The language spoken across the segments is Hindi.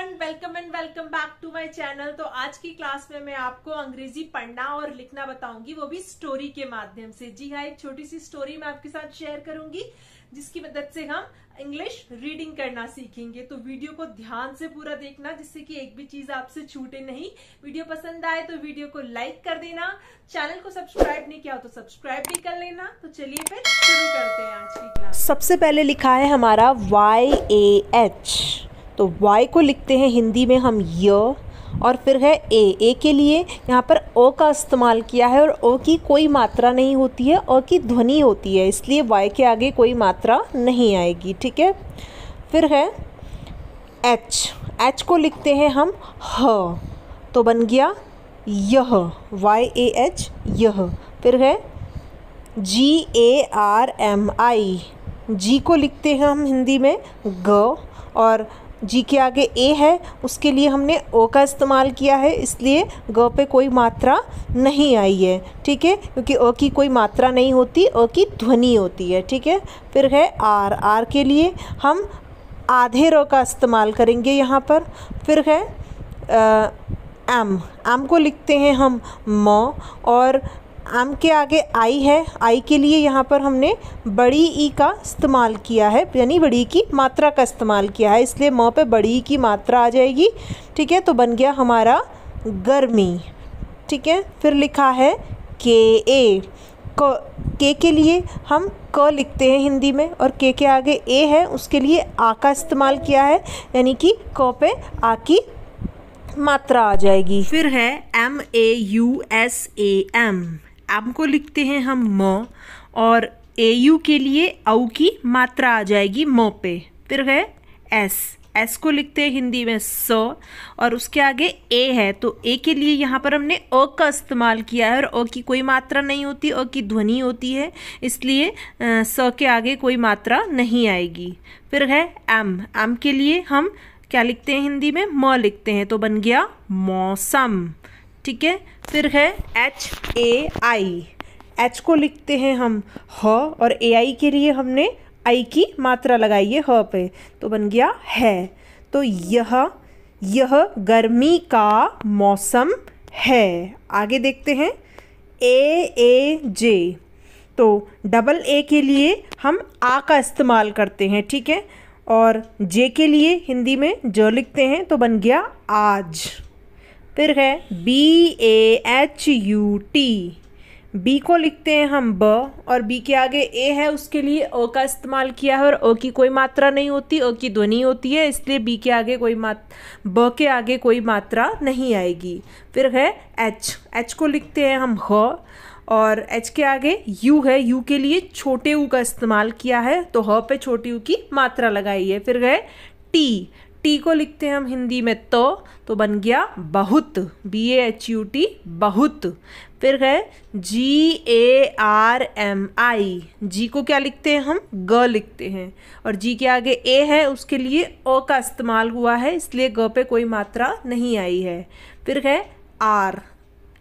everyone welcome and welcome back to my channel तो आज की क्लास में मैं आपको अंग्रेजी पढ़ना और लिखना बताऊंगी वो भी स्टोरी के माध्यम से जी हाँ एक छोटी सी स्टोरी मैं आपके साथ शेयर करूंगी जिसकी मदद से हम इंग्लिश रीडिंग करना सीखेंगे तो वीडियो को ध्यान से पूरा देखना जिससे कि एक भी चीज आपसे छूटे नहीं वीडियो पसंद आए तो वीडियो को लाइक कर देना चैनल को सब्सक्राइब नहीं किया तो सब्सक्राइब भी कर लेना तो चलिए फिर शुरू करते हैं आज की क्लास सबसे पहले लिखा है हमारा वाई ए एच तो वाई को लिखते हैं हिंदी में हम य और फिर है ए ए के लिए यहाँ पर ओ का इस्तेमाल किया है और ओ की कोई मात्रा नहीं होती है ओ की ध्वनि होती है इसलिए वाई के आगे कोई मात्रा नहीं आएगी ठीक है फिर है एच एच को लिखते हैं हम ह तो बन गया यह वाई ए एच यह फिर है जी ए आर एम आई जी को लिखते हैं हम हिंदी में ग और जी के आगे ए है उसके लिए हमने ओ का इस्तेमाल किया है इसलिए ग पे कोई मात्रा नहीं आई है ठीक है क्योंकि ओ की कोई मात्रा नहीं होती अ की ध्वनि होती है ठीक है फिर है आर आर के लिए हम आधे रो का इस्तेमाल करेंगे यहाँ पर फिर है आ, एम एम को लिखते हैं हम म और एम के आगे आई है आई के लिए यहाँ पर हमने बड़ी ई का इस्तेमाल किया है यानी बड़ी की मात्रा का इस्तेमाल किया है इसलिए म पे बड़ी ई की मात्रा आ जाएगी ठीक है तो बन गया हमारा गर्मी ठीक है फिर लिखा है के ए क के के लिए हम क लिखते हैं हिंदी में और के के आगे ए है उसके लिए आ का इस्तेमाल किया है यानी कि क पे आ की मात्रा आ जाएगी फिर है M A U S A M M को लिखते हैं हम म और ए यू के लिए औ की मात्रा आ जाएगी म पे फिर है एस एस को लिखते हैं हिंदी में स और उसके आगे ए है तो ए के लिए यहाँ पर हमने अ का इस्तेमाल किया है और अ की कोई मात्रा नहीं होती अ की ध्वनि होती है इसलिए स के आगे कोई मात्रा नहीं आएगी फिर है एम एम के लिए हम क्या लिखते हैं हिंदी में म लिखते हैं तो बन गया मौसम ठीक है फिर है एच ए आई एच को लिखते हैं हम ह और ए आई के लिए हमने आई की मात्रा लगाई है ह पे तो बन गया है तो यह यह गर्मी का मौसम है आगे देखते हैं ए ए जे तो डबल ए के लिए हम आ का इस्तेमाल करते हैं ठीक है और जे के लिए हिंदी में ज लिखते हैं तो बन गया आज फिर है B A H U T B को लिखते हैं हम ब और बी के आगे ए है उसके लिए ओ का इस्तेमाल किया है और ओ की कोई मात्रा नहीं होती ओ की ध्वनि होती है इसलिए बी के आगे कोई मात ब के आगे कोई मात्रा नहीं आएगी फिर है एच एच को लिखते हैं हम ह और एच के आगे यू है यू के लिए छोटे ऊ का इस्तेमाल किया है तो ह पे छोटी ऊ की मात्रा लगाई है फिर है टी टी को लिखते हैं हम हिंदी में तो तो बन गया बहुत B A H U T बहुत फिर है जी ए आर एम आई जी को क्या लिखते हैं हम ग लिखते हैं और जी के आगे ए है उसके लिए अ का इस्तेमाल हुआ है इसलिए ग पे कोई मात्रा नहीं आई है फिर है आर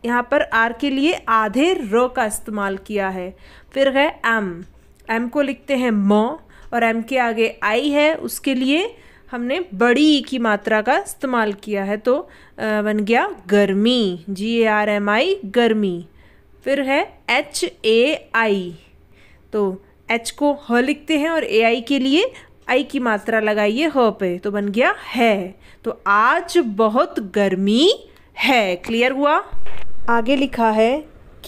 यहाँ पर आर के लिए आधे र का इस्तेमाल किया है फिर है एम एम को लिखते हैं म और एम के आगे आई है उसके लिए हमने बड़ी ई e की मात्रा का इस्तेमाल किया है तो बन गया गर्मी जी ए आर एम आई गर्मी फिर है एच ए आई तो एच को ह लिखते हैं और ए आई के लिए आई की मात्रा लगाइए ह पे तो बन गया है तो आज बहुत गर्मी है क्लियर हुआ आगे लिखा है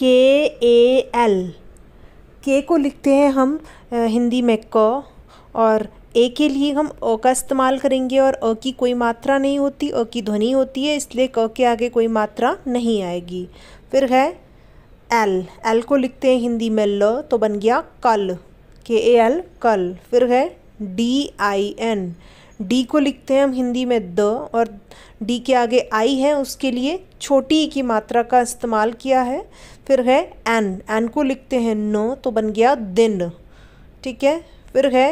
के ए एल के को लिखते हैं हम हिंदी में क और ए के लिए हम अ का इस्तेमाल करेंगे और अ की कोई मात्रा नहीं होती अ की ध्वनि होती है इसलिए क के आगे कोई मात्रा नहीं आएगी फिर है एल एल को लिखते हैं हिंदी में ल तो बन गया कल के ए एल कल फिर है डी आई एन डी को लिखते हैं हम हिंदी में द और डी के आगे आई है उसके लिए छोटी की मात्रा का इस्तेमाल किया है फिर है एन एन को लिखते हैं न तो बन गया दिन ठीक है फिर है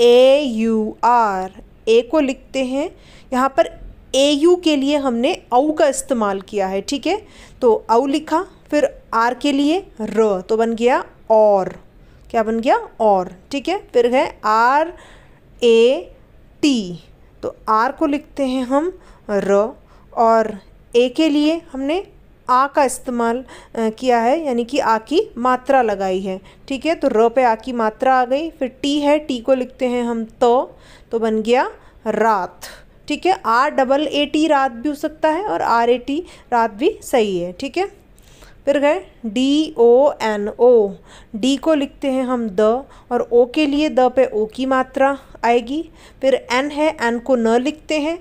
ए यू आर ए को लिखते हैं यहाँ पर ए यू के लिए हमने औ का इस्तेमाल किया है ठीक है तो औ लिखा फिर आर के लिए र तो बन गया और क्या बन गया और ठीक है फिर है आर ए टी तो आर को लिखते हैं हम र और ए के लिए हमने आ का इस्तेमाल किया है यानी कि आ की मात्रा लगाई है ठीक है तो र पे आ की मात्रा आ गई फिर टी है टी को लिखते हैं हम तो तो बन गया रात ठीक है आर डबल ए टी रात भी हो सकता है और आर ए टी रात भी सही है ठीक है फिर गए D O N O D को लिखते हैं हम द और ओ के लिए द पे ओ की मात्रा आएगी फिर एन है एन को न लिखते हैं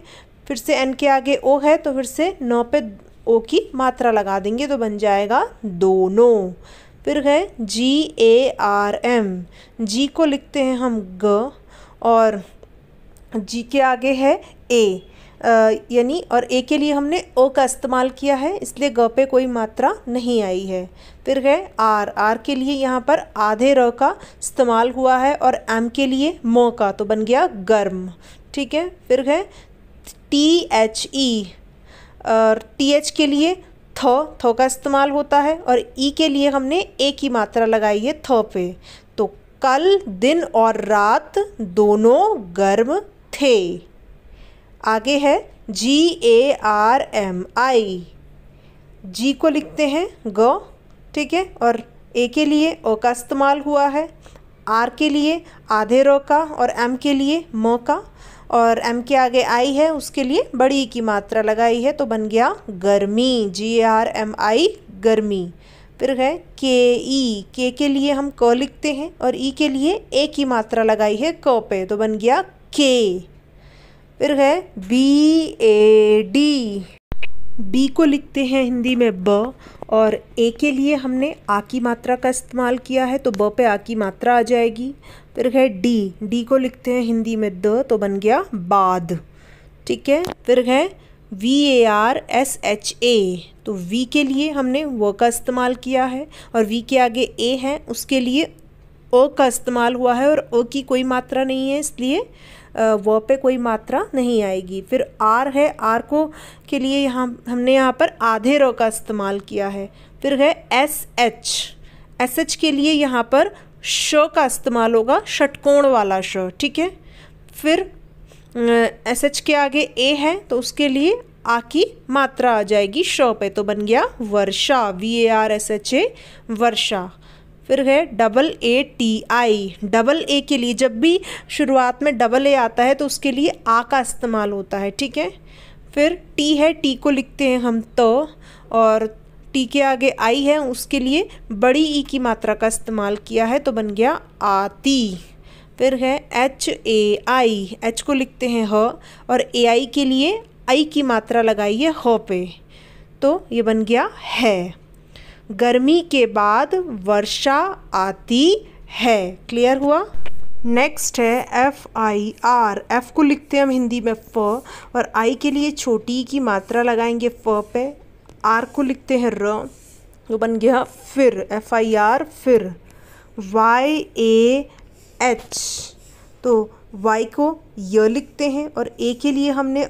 फिर से एन के आगे ओ है तो फिर से न पे ओ की मात्रा लगा देंगे तो बन जाएगा दोनों फिर गए जी ए आर एम जी को लिखते हैं हम ग और जी के आगे है ए यानी और ए के लिए हमने ओ का इस्तेमाल किया है इसलिए ग पे कोई मात्रा नहीं आई है फिर है आर आर के लिए यहाँ पर आधे र का इस्तेमाल हुआ है और एम के लिए म का तो बन गया गर्म ठीक है फिर है T H E T H के लिए थ थ का इस्तेमाल होता है और ई e के लिए हमने ए की मात्रा लगाई है थ पे तो कल दिन और रात दोनों गर्म थे आगे है जी ए आर एम आई जी को लिखते हैं ग ठीक है और ए के लिए ओ का इस्तेमाल हुआ है आर के लिए आधे रो का और एम के लिए म का और एम के आगे आई है उसके लिए बड़ी की मात्रा लगाई है तो बन गया गर्मी जी आर एम आई गर्मी फिर है के ई के के लिए हम क लिखते हैं और ई e के लिए ए की मात्रा लगाई है क पे तो बन गया के फिर है बी ए डी बी को लिखते हैं हिंदी में ब और ए के लिए हमने आ की मात्रा का इस्तेमाल किया है तो ब पे आ की मात्रा आ जाएगी फिर है डी डी को लिखते हैं हिंदी में द तो बन गया बाद ठीक है फिर है V A R S H A तो वी के लिए हमने व का इस्तेमाल किया है और वी के आगे ए है उसके लिए ओ का इस्तेमाल हुआ है और ओ की कोई मात्रा नहीं है इसलिए व पे कोई मात्रा नहीं आएगी फिर आर है आर को के लिए यहाँ हमने यहाँ पर आधे र का इस्तेमाल किया है फिर है एस एच एस एच के लिए यहाँ पर श का इस्तेमाल होगा षटकोण वाला श ठीक है फिर एस एच के आगे ए है तो उसके लिए आ की मात्रा आ जाएगी श पे तो बन गया वर्षा V A R S H A वर्षा फिर है double A T I double A के लिए जब भी शुरुआत में डबल ए आता है तो उसके लिए आ का इस्तेमाल होता है ठीक है फिर टी है टी को लिखते हैं हम त तो, और टी के आगे आई है उसके लिए बड़ी ई की मात्रा का इस्तेमाल किया है तो बन गया आती फिर है एच ए आई एच को लिखते हैं ह और ए आई के लिए आई की मात्रा लगाई है ह पे तो ये बन गया है गर्मी के बाद वर्षा आती है क्लियर हुआ नेक्स्ट है एफ़ आई आर एफ़ को लिखते हैं हम हिंदी में फ़ और आई के लिए छोटी की मात्रा लगाएंगे फ़ पे आर को लिखते हैं र वो बन गया फिर एफ आई आर फिर वाई ए एच तो वाई को य लिखते हैं और ए के लिए हमने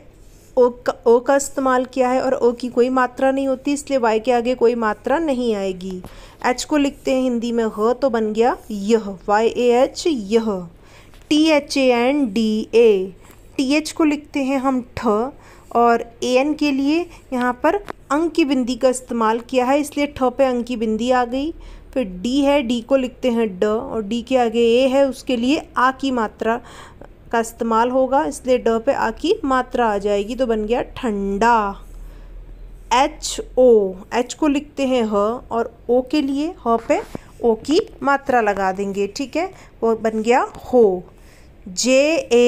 ओ का ओ का इस्तेमाल किया है और ओ की कोई मात्रा नहीं होती इसलिए वाई के आगे कोई मात्रा नहीं आएगी एच को लिखते हैं हिंदी में ह तो बन गया यह वाई ए एच यह T H A N D A T H को लिखते हैं हम ठ और ए एन के लिए यहाँ पर अंक की बिंदी का इस्तेमाल किया है इसलिए ठ पे अंक की बिंदी आ गई फिर डी है डी को लिखते हैं ड और डी के आगे ए है उसके लिए आ की मात्रा का इस्तेमाल होगा इसलिए ड पे आ की मात्रा आ जाएगी तो बन गया ठंडा एच ओ एच को लिखते हैं ह और ओ के लिए ह पे ओ की मात्रा लगा देंगे ठीक है वो बन गया हो जे ए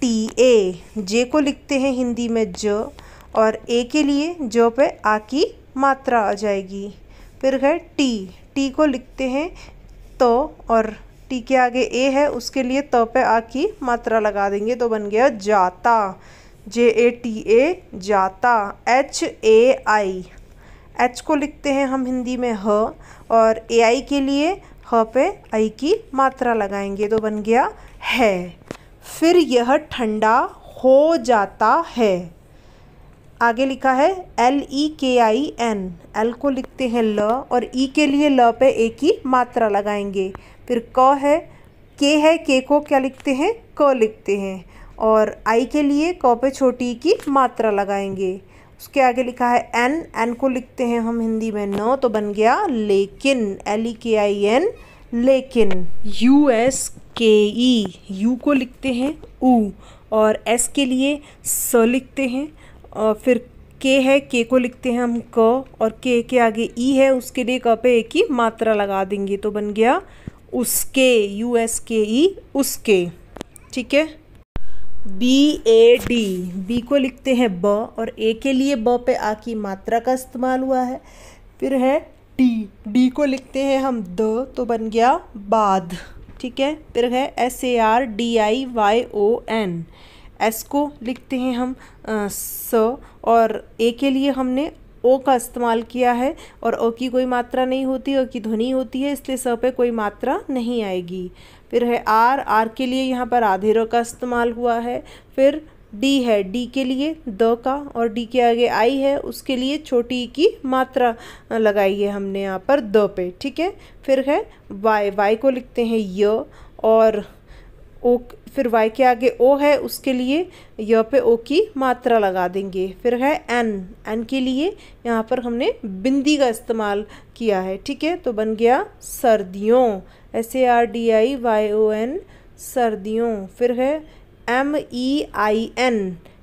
टी ए जे को लिखते हैं हिंदी में ज और ए के लिए ज पे आ की मात्रा आ जाएगी फिर है टी टी को लिखते हैं तो और टी के आगे ए है उसके लिए त तो पे आ की मात्रा लगा देंगे तो बन गया जाता जे ए टी ए जाता एच ए आई एच को लिखते हैं हम हिंदी में ह और ए आई के लिए ह पे आई की मात्रा लगाएंगे तो बन गया है फिर यह ठंडा हो जाता है आगे लिखा है L E K I N L को लिखते हैं ल और ई e के लिए ल पे एक ही मात्रा लगाएंगे फिर क है के है के को क्या लिखते हैं क लिखते हैं और आई के लिए क पे छोटी e की मात्रा लगाएंगे उसके आगे लिखा है एन एन को लिखते हैं हम हिंदी में न तो बन गया लेकिन L E K I N लेकिन U S K E you को लिखते हैं ऊ और एस के लिए स लिखते हैं और फिर के है के को लिखते हैं हम क और के के आगे ई है उसके लिए क पे एक ही मात्रा लगा देंगे तो बन गया उसके यू एस के ई उसके ठीक है बी ए डी बी को लिखते हैं ब और ए के लिए ब पे आ की मात्रा का इस्तेमाल हुआ है फिर है डी डी को लिखते हैं हम द तो बन गया बाद ठीक है फिर है S A R D I Y O N S को लिखते हैं हम स और ए के लिए हमने ओ का इस्तेमाल किया है और ओ की कोई मात्रा नहीं होती ओ की ध्वनि होती है इसलिए स पे कोई मात्रा नहीं आएगी फिर है आर आर के लिए यहाँ पर आधे का इस्तेमाल हुआ है फिर डी है डी के लिए द का और डी के आगे आई है उसके लिए छोटी की मात्रा लगाई है हमने यहाँ पर द पे ठीक है फिर है वाई वाई को लिखते हैं य और ओ फिर वाई के आगे ओ है उसके लिए य पे ओ की मात्रा लगा देंगे फिर है एन एन के लिए यहाँ पर हमने बिंदी का इस्तेमाल किया है ठीक है तो बन गया सर्दियों S A R D I Y O N सर्दियों फिर है एम ई आई एन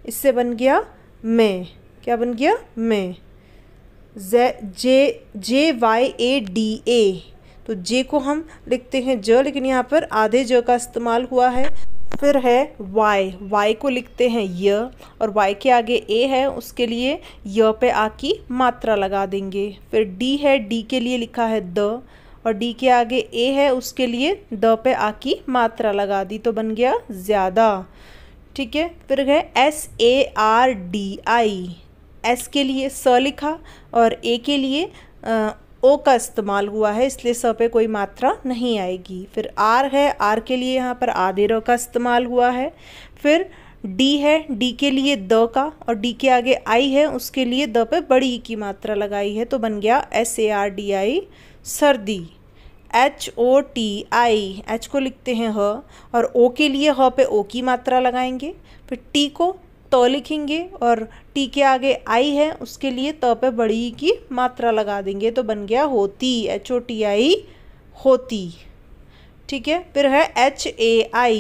इससे बन गया मैं क्या बन गया मैं जे जे जे वाई ए डी ए तो जे को हम लिखते हैं ज लेकिन यहाँ पर आधे ज का इस्तेमाल हुआ है फिर है वाई वाई को लिखते हैं य और वाई के आगे ए है उसके लिए य पे आ की मात्रा लगा देंगे फिर डी है डी के लिए लिखा है द और डी के आगे ए है उसके लिए द पे आ की मात्रा लगा दी तो बन गया ज़्यादा ठीक है फिर है S A R D I S के लिए स लिखा और ए के लिए आ, ओ का इस्तेमाल हुआ है इसलिए स पे कोई मात्रा नहीं आएगी फिर आर है आर के लिए यहाँ पर आधे र का इस्तेमाल हुआ है फिर डी है डी के लिए द का और डी के आगे आई है उसके लिए द पे बड़ी की मात्रा लगाई है तो बन गया S A R D I सर्दी H O T I H को लिखते हैं ह और ओ के लिए ह पे ओ की मात्रा लगाएंगे फिर टी को त लिखेंगे और टी के आगे आई है उसके लिए त पे बड़ी की मात्रा लगा देंगे तो बन गया होती एच ओ टी आई होती ठीक है फिर है एच ए आई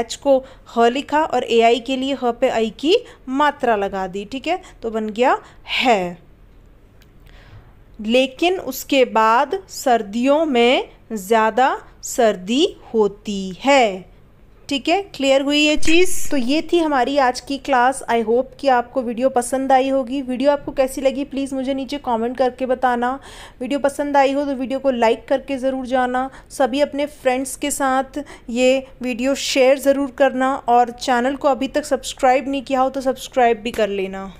एच को ह लिखा और ए आई के लिए ह पे आई की मात्रा लगा दी ठीक है तो बन गया है लेकिन उसके बाद सर्दियों में ज़्यादा सर्दी होती है ठीक है क्लियर हुई ये चीज़ तो ये थी हमारी आज की क्लास आई होप कि आपको वीडियो पसंद आई होगी वीडियो आपको कैसी लगी प्लीज़ मुझे नीचे कमेंट करके बताना वीडियो पसंद आई हो तो वीडियो को लाइक करके ज़रूर जाना सभी अपने फ्रेंड्स के साथ ये वीडियो शेयर ज़रूर करना और चैनल को अभी तक सब्सक्राइब नहीं किया हो तो सब्सक्राइब भी कर लेना